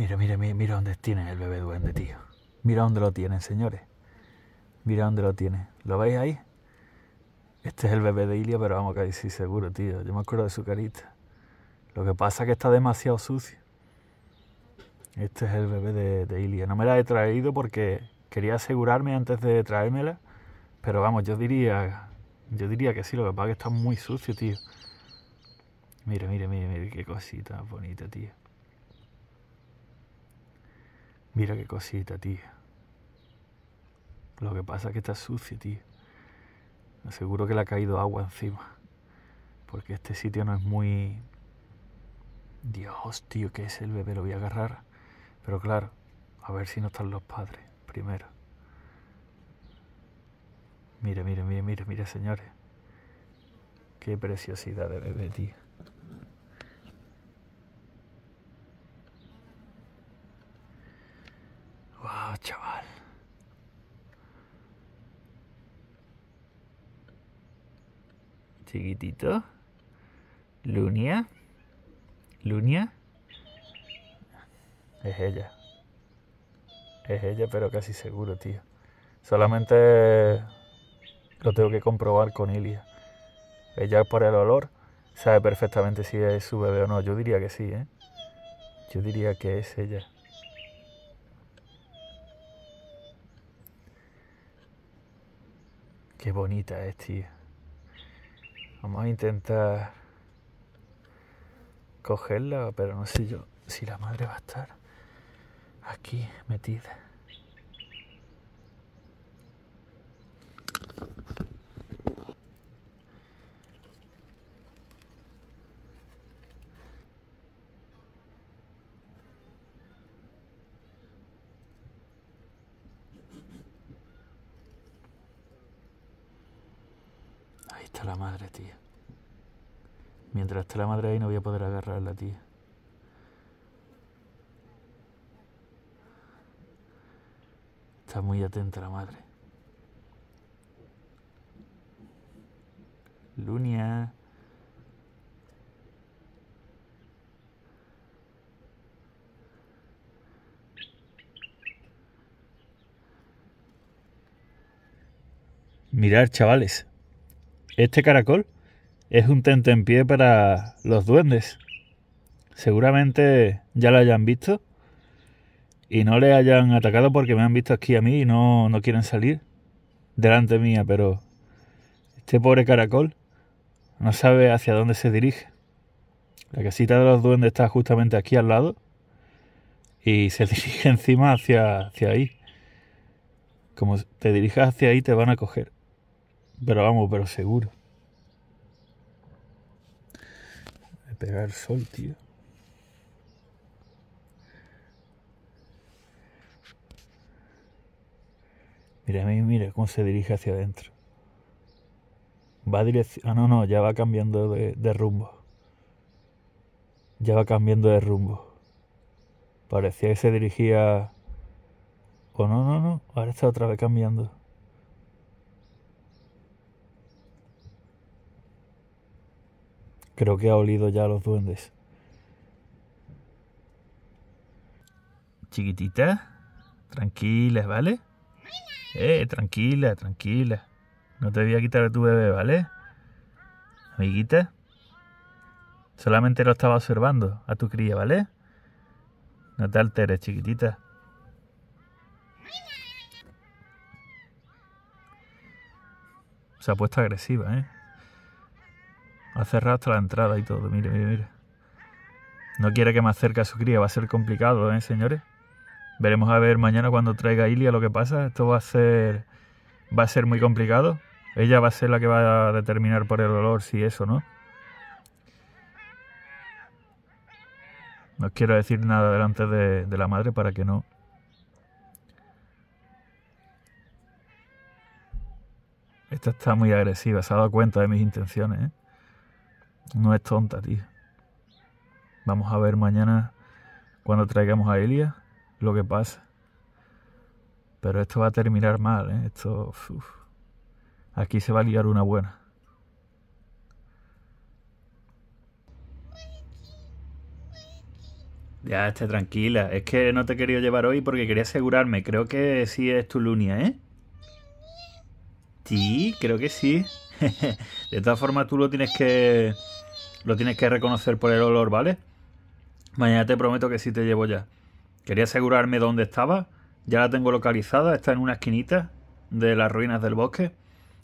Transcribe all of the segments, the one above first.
Mira, mira, mira, dónde tiene el bebé duende, tío. Mira dónde lo tienen, señores. Mira dónde lo tiene. ¿Lo veis ahí? Este es el bebé de Ilia, pero vamos, que sí, seguro, tío. Yo me acuerdo de su carita. Lo que pasa es que está demasiado sucio. Este es el bebé de, de Ilia. No me la he traído porque quería asegurarme antes de traérmela. Pero vamos, yo diría, yo diría que sí, lo que pasa es que está muy sucio, tío. Mira, mira, mira, mira qué cosita bonita, tío. Mira qué cosita, tío, Lo que pasa es que está tío. tío. aseguro que le ha caído agua encima. Porque este sitio no es muy... Dios, tío, ¿qué es el bebé? Lo voy a agarrar. Pero claro, a ver si no están los padres, primero. Mire, mire, mire, mire, mire, señores. Qué preciosidad de bebé, tío. chaval. Chiquitito. Lunia. Lunia. Es ella. Es ella, pero casi seguro, tío. Solamente lo tengo que comprobar con Ilia. Ella por el olor sabe perfectamente si es su bebé o no. Yo diría que sí, ¿eh? Yo diría que es ella. Qué bonita es, tío. Vamos a intentar cogerla, pero no sé yo si la madre va a estar aquí metida. la madre, tía. Mientras está la madre ahí no voy a poder agarrarla, tía. Está muy atenta la madre. Lunia. Mirar, chavales. Este caracol es un pie para los duendes. Seguramente ya lo hayan visto y no le hayan atacado porque me han visto aquí a mí y no, quieren salir delante mía, pero este pobre caracol no sabe hacia dónde se dirige. La casita de los duendes está justamente aquí al lado y se dirige encima hacia, hacia ahí. Como te dirijas hacia ahí te van a coger. Pero vamos, pero seguro. a pegar sol, tío. Mira, mira cómo se dirige hacia adentro. Va a dirección. Ah, no, no, ya va cambiando de, rumbo. Ya va cambiando de rumbo. Parecía que se dirigía. O oh, no, no, no. Ahora está otra vez cambiando. Creo que ha olido ya a los duendes. Chiquitita, tranquila, ¿vale? Eh, tranquila, tranquila. No te voy a quitar a tu bebé, ¿vale? Amiguita. Solamente lo estaba observando a tu cría, ¿vale? No te alteres, chiquitita. Se ha puesto agresiva, ¿eh? Ha cerrado hasta la entrada y todo. Mire, mire, mire. No quiere que me acerque a su cría. Va a ser complicado, ¿eh, señores? Veremos a ver mañana cuando traiga Ilia lo que pasa. Esto va a ser. Va a ser muy complicado. Ella va a ser la que va a determinar por el olor si eso, ¿no? No quiero decir nada delante de, de la madre para que no. Esta está muy agresiva, se ha dado cuenta de mis intenciones, ¿eh? no es tonta, tío. Vamos a ver mañana cuando traigamos a Elia lo que pasa. Pero esto va a terminar mal, ¿eh? Esto... Aquí se va a liar una buena. Ya, esté tranquila. Es que no te he querido llevar hoy porque quería asegurarme. Creo que sí es tu lunia, ¿eh? Sí, creo que sí. De todas formas, tú lo tienes que lo tienes que reconocer por el olor, ¿vale? Mañana te prometo que sí te llevo ya. Quería asegurarme dónde estaba. Ya la tengo localizada. Está en una esquinita de las ruinas del bosque.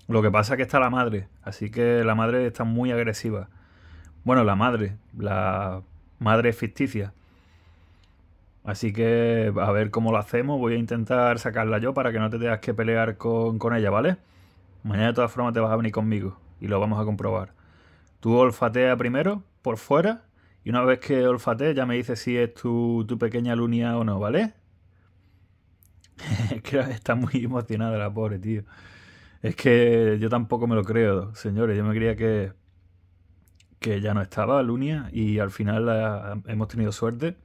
Lo que pasa es que está la madre. Así que la madre está muy agresiva. Bueno, la madre. La madre ficticia. Así que a ver cómo lo hacemos. Voy a intentar sacarla yo para que no te tengas que pelear con, con ella, ¿vale? Mañana de todas formas te vas a venir conmigo y lo vamos a comprobar. Tú olfatea primero por fuera y una vez que olfatea ya me dices si es tu, pequeña lunia o no, ¿vale? que está muy emocionada la pobre, tío. Es que yo tampoco me lo creo, señores. Yo me creía que, que ya no estaba Lunia y al final hemos tenido suerte.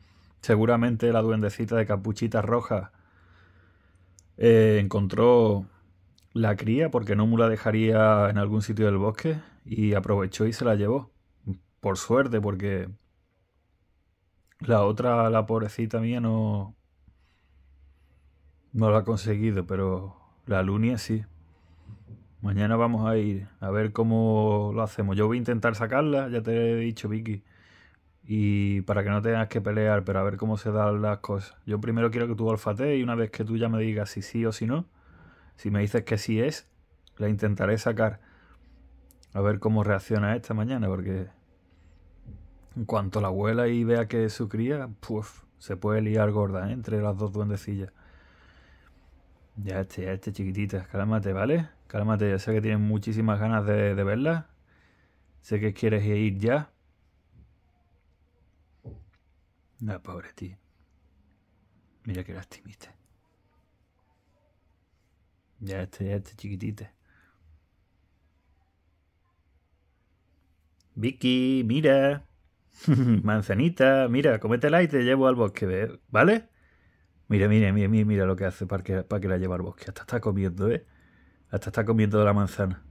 Seguramente la duendecita de capuchita roja eh, encontró la cría porque me la dejaría en algún sitio del bosque y aprovechó y se la llevó. Por suerte, porque la otra, la pobrecita mía, no, no la ha conseguido, pero la Lunia sí. Mañana vamos a ir a ver cómo lo hacemos. Yo voy a intentar sacarla, ya te he dicho, Vicky. Y para que no tengas que pelear, pero a ver cómo se dan las cosas. Yo primero quiero que tú olfatees y una vez que tú ya me digas si sí o si no, si me dices que sí es, la intentaré sacar. A ver cómo reacciona esta mañana, porque en cuanto la abuela y vea que es su cría, se puede liar gorda ¿eh? entre las dos duendecillas. Ya este, ya este, chiquititas, cálmate, ¿vale? Cálmate, ya sé que tienes muchísimas ganas de, verla. Sé que quieres ir ya. La ah, pobre ti Mira que lastimiste. Ya está, ya está chiquitita. Vicky, mira. Manzanita, mira, cometela y te llevo al bosque, ¿vale? Mira, mira, mira, mira, mira lo que hace para que, para que la lleve al bosque. Hasta está comiendo, ¿eh? Hasta está comiendo de la manzana.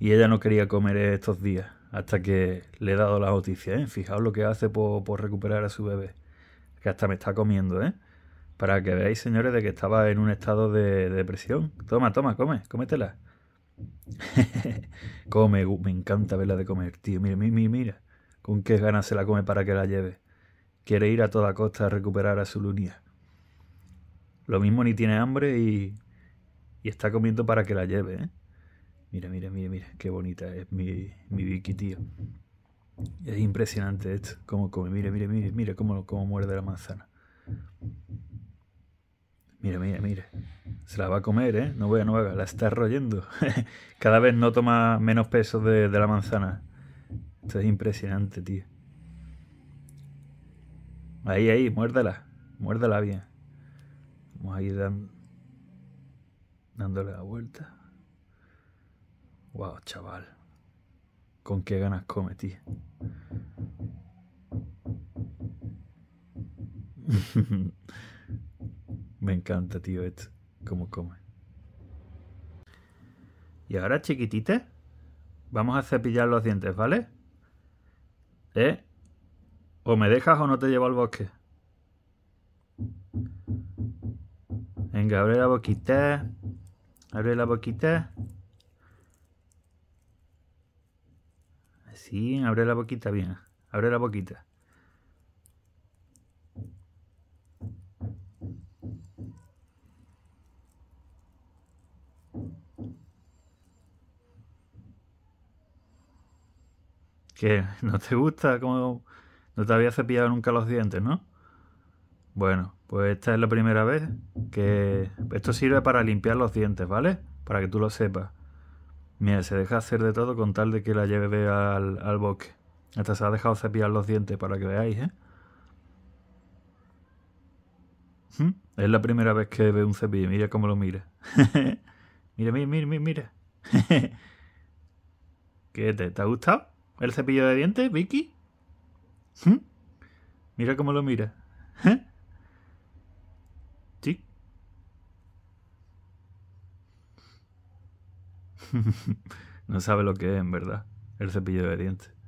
Y ella no quería comer estos días, hasta que le he dado la noticia, ¿eh? Fijaos lo que hace por, por recuperar a su bebé. Que hasta me está comiendo, ¿eh? Para que veáis, señores, de que estaba en un estado de, depresión. Toma, toma, come, cómetela. come, me encanta verla de comer, tío. Mira, mira, mira. Con qué ganas se la come para que la lleve. Quiere ir a toda costa a recuperar a su lunía. Lo mismo ni tiene hambre y, está comiendo para que la lleve, ¿eh? Mira, mira, mira, mira, qué bonita es mi, mi Vicky, tío. Es impresionante esto, cómo come. Mira, mira, mira, mira cómo, cómo muerde la manzana. Mira, mira, mira. Se la va a comer, ¿eh? No a, no vea, la está royendo. Cada vez no toma menos peso de, la manzana. Esto es impresionante, tío. Ahí, ahí, muérdela. Muérdela bien. Vamos a ir dándole la vuelta. Wow, chaval. Con qué ganas come, tío. Me encanta, tío, esto. cómo come. Y ahora, chiquitita, vamos a cepillar los dientes, ¿vale? ¿Eh? O me dejas o no te llevo al bosque. Venga, abre la boquita. Abre la boquita. Así, abre la boquita bien. Abre la boquita. ¿Qué? ¿No te gusta cómo no te había cepillado nunca los dientes, no? Bueno, pues esta es la primera vez que esto sirve para limpiar los dientes, ¿vale? Para que tú lo sepas. Mira, se deja hacer de todo con tal de que la lleve al, bosque. Hasta se ha dejado cepillar los dientes para que veáis, ¿eh? ¿Mm? Es la primera vez que ve un cepillo. Mira cómo lo mira. mira, mira, mira, mira. ¿Qué te, te ha gustado? ¿El cepillo de dientes, Vicky? ¿Hm? Mira cómo lo mira. ¿Eh? ¿Sí? no sabe lo que es, en verdad, el cepillo de dientes.